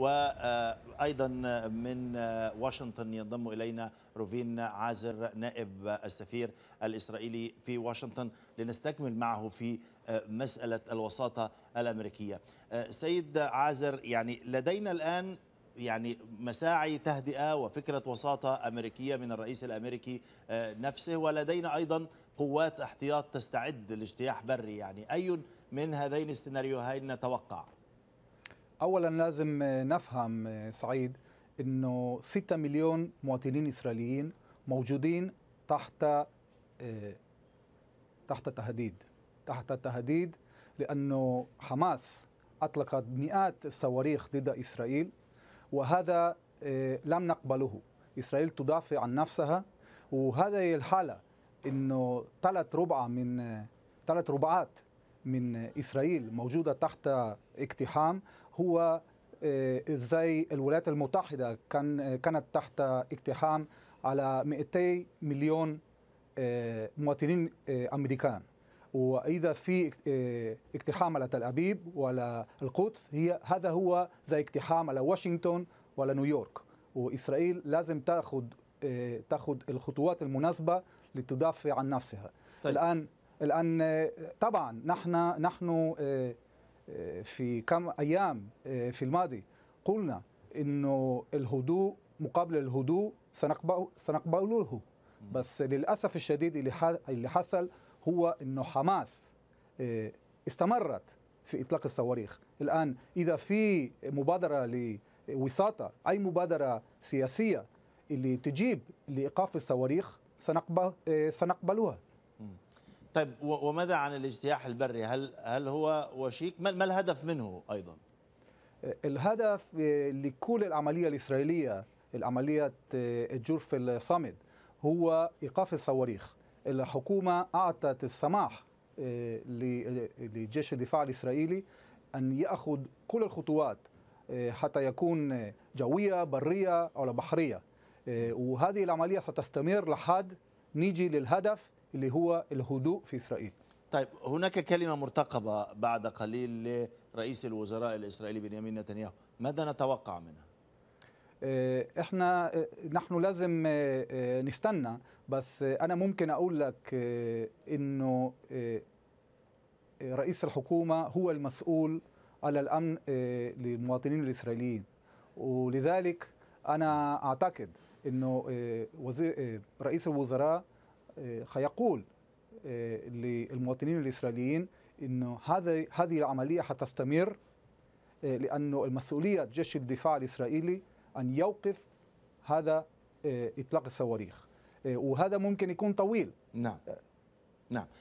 وأيضا من واشنطن ينضم إلينا روفين عازر نائب السفير الإسرائيلي في واشنطن لنستكمل معه في مسألة الوساطة الأمريكية سيد عازر يعني لدينا الآن يعني مساعي تهدئة وفكرة وساطة أمريكية من الرئيس الأمريكي نفسه ولدينا أيضا قوات احتياط تستعد لاجتياح بري يعني أي من هذين السيناريوهين نتوقع؟ اولا لازم آه، نفهم آه، سعيد انه 6 مليون مواطنين اسرائيليين موجودين تحت آه، تحت تهديد تحت تهديد لانه حماس اطلقت مئات الصواريخ ضد اسرائيل وهذا لم نقبله اسرائيل تدافع عن نفسها وهذه الحاله انه ثلاث ربع من ثلاث ربعات من إسرائيل موجودة تحت اقتحام هو آه، زي الولايات المتحدة كان آه، كانت تحت اقتحام على 200 مليون آه، مواطنين أمريكان واذا في اقتحام على تل ابيب وعلى القدس هي هذا هو زي اقتحام على واشنطن وعلى نيويورك واسرائيل لازم تاخذ تاخذ الخطوات المناسبه لتدافع عن نفسها طيب. الان الان طبعا نحن نحن آه، آه، في كم ايام آه، في الماضي قلنا انه الهدوء مقابل الهدوء سنقبل سنقبله بس للاسف الشديد اللي حصل هو انه حماس استمرت في اطلاق الصواريخ الان اذا في مبادره لوساطه اي مبادره سياسيه اللي تجيب لايقاف الصواريخ سنقبل سنقبلها طيب وماذا عن الاجتياح البري هل هل هو وشيك ما الهدف منه ايضا الهدف لكل العمليه الاسرائيليه العمليه الجرف الصامد هو ايقاف الصواريخ الحكومه اعطت السماح لجيش الدفاع الاسرائيلي ان ياخذ كل الخطوات حتى يكون جويه بريه او بحريه وهذه العمليه ستستمر لحد نيجي للهدف اللي هو الهدوء في إسرائيل طيب هناك كلمة مرتقبة بعد قليل لرئيس الوزراء الإسرائيلي بنيامين نتنياهو ماذا نتوقع منها؟ آه، احنا آه، نحن لازم آه، نستنى بس انا ممكن اقول لك انه رئيس الحكومه هو المسؤول على الامن للمواطنين الاسرائيليين ولذلك انا اعتقد انه وزير رئيس الوزراء هيقول آه، للمواطنين الإسرائيليين أنه هذه هذه العملية حتستمر آه، لأنه المسؤولية جيش الدفاع الإسرائيلي أن يوقف هذا آه، إطلاق الصواريخ وهذا ممكن يكون طويل نعم نعم